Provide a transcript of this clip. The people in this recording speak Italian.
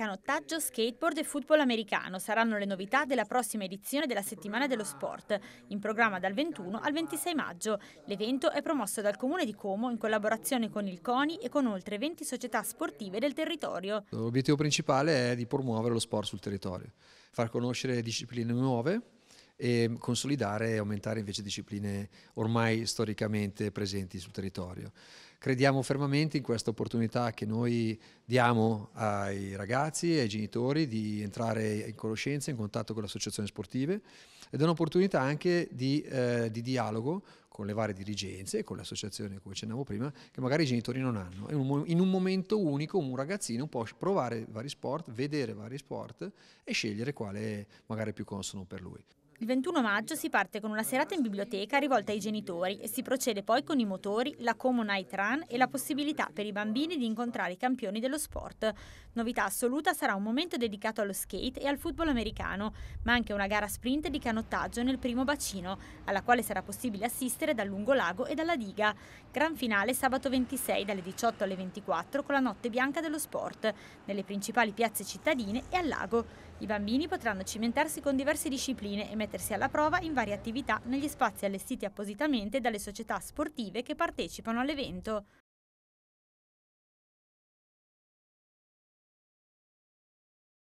canottaggio, skateboard e football americano saranno le novità della prossima edizione della settimana dello sport, in programma dal 21 al 26 maggio. L'evento è promosso dal Comune di Como in collaborazione con il CONI e con oltre 20 società sportive del territorio. L'obiettivo principale è di promuovere lo sport sul territorio, far conoscere discipline nuove e consolidare e aumentare invece discipline ormai storicamente presenti sul territorio. Crediamo fermamente in questa opportunità che noi diamo ai ragazzi e ai genitori di entrare in conoscenza, in contatto con le associazioni sportive ed è un'opportunità anche di, eh, di dialogo con le varie dirigenze, con le associazioni come accennavo prima, che magari i genitori non hanno. In un momento unico un ragazzino può provare vari sport, vedere vari sport e scegliere quale magari è più consono per lui. Il 21 maggio si parte con una serata in biblioteca rivolta ai genitori e si procede poi con i motori, la Como Night Run e la possibilità per i bambini di incontrare i campioni dello sport. Novità assoluta sarà un momento dedicato allo skate e al football americano, ma anche una gara sprint di canottaggio nel primo bacino, alla quale sarà possibile assistere dal lungolago e dalla diga. Gran finale sabato 26 dalle 18 alle 24 con la notte bianca dello sport, nelle principali piazze cittadine e al lago. I bambini potranno cimentarsi con diverse discipline e mettere mettersi alla prova in varie attività negli spazi allestiti appositamente dalle società sportive che partecipano all'evento.